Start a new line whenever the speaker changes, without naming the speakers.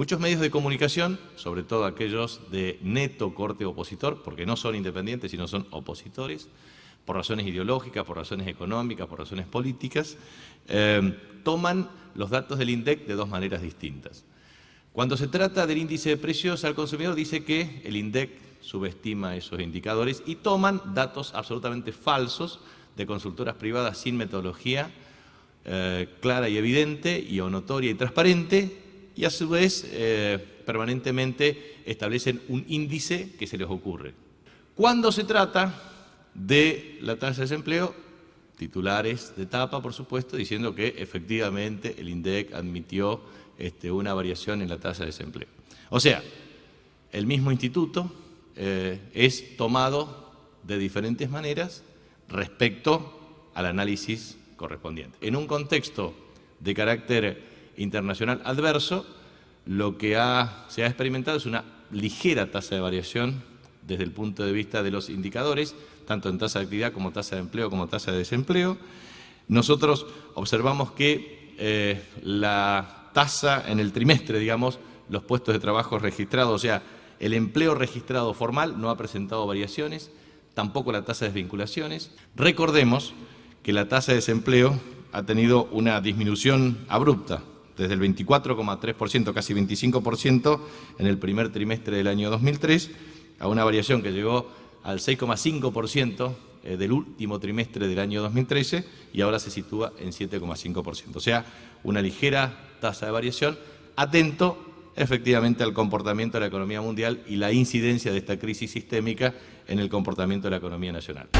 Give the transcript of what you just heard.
Muchos medios de comunicación, sobre todo aquellos de neto corte opositor, porque no son independientes, sino son opositores, por razones ideológicas, por razones económicas, por razones políticas, eh, toman los datos del INDEC de dos maneras distintas. Cuando se trata del índice de precios al consumidor, dice que el INDEC subestima esos indicadores y toman datos absolutamente falsos de consultoras privadas sin metodología eh, clara y evidente, y o notoria y transparente, y a su vez eh, permanentemente establecen un índice que se les ocurre. Cuando se trata de la tasa de desempleo, titulares de tapa, por supuesto, diciendo que efectivamente el INDEC admitió este, una variación en la tasa de desempleo. O sea, el mismo instituto eh, es tomado de diferentes maneras respecto al análisis correspondiente. En un contexto de carácter internacional adverso, lo que se ha experimentado es una ligera tasa de variación desde el punto de vista de los indicadores, tanto en tasa de actividad como tasa de empleo como tasa de desempleo. Nosotros observamos que eh, la tasa en el trimestre, digamos, los puestos de trabajo registrados, o sea, el empleo registrado formal no ha presentado variaciones, tampoco la tasa de desvinculaciones. Recordemos que la tasa de desempleo ha tenido una disminución abrupta desde el 24,3%, casi 25% en el primer trimestre del año 2003, a una variación que llegó al 6,5% eh, del último trimestre del año 2013 y ahora se sitúa en 7,5%. O sea, una ligera tasa de variación, atento efectivamente al comportamiento de la economía mundial y la incidencia de esta crisis sistémica en el comportamiento de la economía nacional.